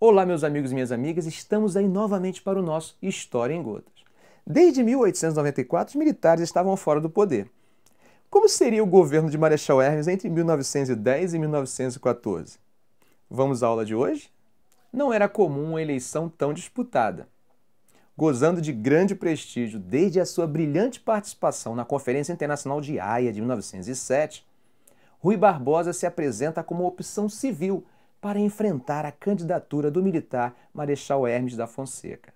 Olá, meus amigos e minhas amigas, estamos aí novamente para o nosso História em Gotas. Desde 1894, os militares estavam fora do poder. Como seria o governo de Marechal Hermes entre 1910 e 1914? Vamos à aula de hoje? Não era comum uma eleição tão disputada. Gozando de grande prestígio desde a sua brilhante participação na Conferência Internacional de Haia de 1907, Rui Barbosa se apresenta como opção civil para enfrentar a candidatura do militar Marechal Hermes da Fonseca.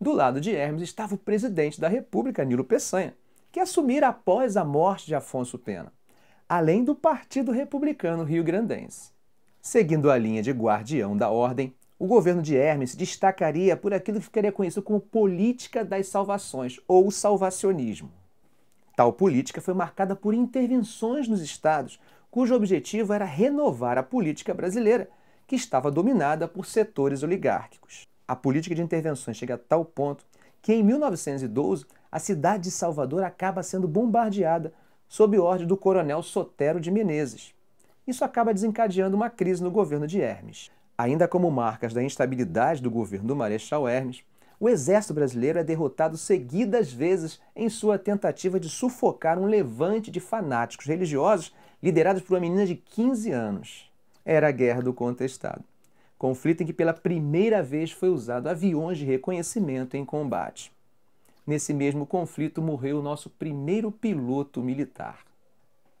Do lado de Hermes estava o presidente da República, Nilo Peçanha, que assumira após a morte de Afonso Pena, além do Partido Republicano Rio-Grandense. Seguindo a linha de guardião da ordem, o governo de Hermes destacaria por aquilo que ficaria conhecido como política das salvações ou salvacionismo. Tal política foi marcada por intervenções nos estados, cujo objetivo era renovar a política brasileira que estava dominada por setores oligárquicos. A política de intervenções chega a tal ponto que, em 1912, a cidade de Salvador acaba sendo bombardeada sob ordem do coronel Sotero de Menezes. Isso acaba desencadeando uma crise no governo de Hermes. Ainda como marcas da instabilidade do governo do Marechal Hermes, o exército brasileiro é derrotado seguidas vezes em sua tentativa de sufocar um levante de fanáticos religiosos liderados por uma menina de 15 anos era a Guerra do Contestado. Conflito em que pela primeira vez foi usado aviões de reconhecimento em combate. Nesse mesmo conflito morreu o nosso primeiro piloto militar.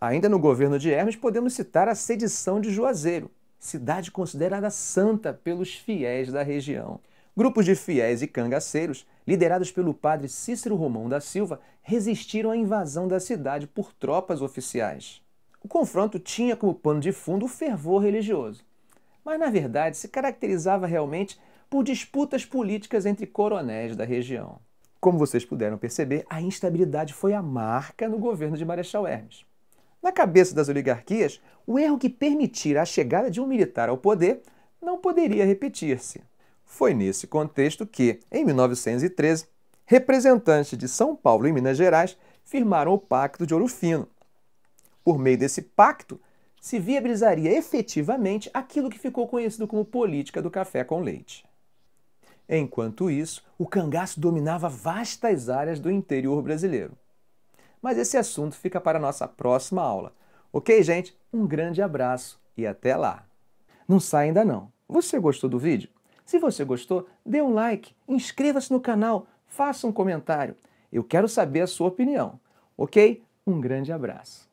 Ainda no governo de Hermes, podemos citar a sedição de Juazeiro, cidade considerada santa pelos fiéis da região. Grupos de fiéis e cangaceiros, liderados pelo padre Cícero Romão da Silva, resistiram à invasão da cidade por tropas oficiais. O confronto tinha como pano de fundo o fervor religioso, mas na verdade se caracterizava realmente por disputas políticas entre coronéis da região. Como vocês puderam perceber, a instabilidade foi a marca no governo de Marechal Hermes. Na cabeça das oligarquias, o erro que permitira a chegada de um militar ao poder não poderia repetir-se. Foi nesse contexto que, em 1913, representantes de São Paulo e Minas Gerais firmaram o Pacto de Ouro Fino, por meio desse pacto, se viabilizaria efetivamente aquilo que ficou conhecido como política do café com leite. Enquanto isso, o cangaço dominava vastas áreas do interior brasileiro. Mas esse assunto fica para a nossa próxima aula. Ok, gente? Um grande abraço e até lá! Não sai ainda não. Você gostou do vídeo? Se você gostou, dê um like, inscreva-se no canal, faça um comentário. Eu quero saber a sua opinião. Ok? Um grande abraço.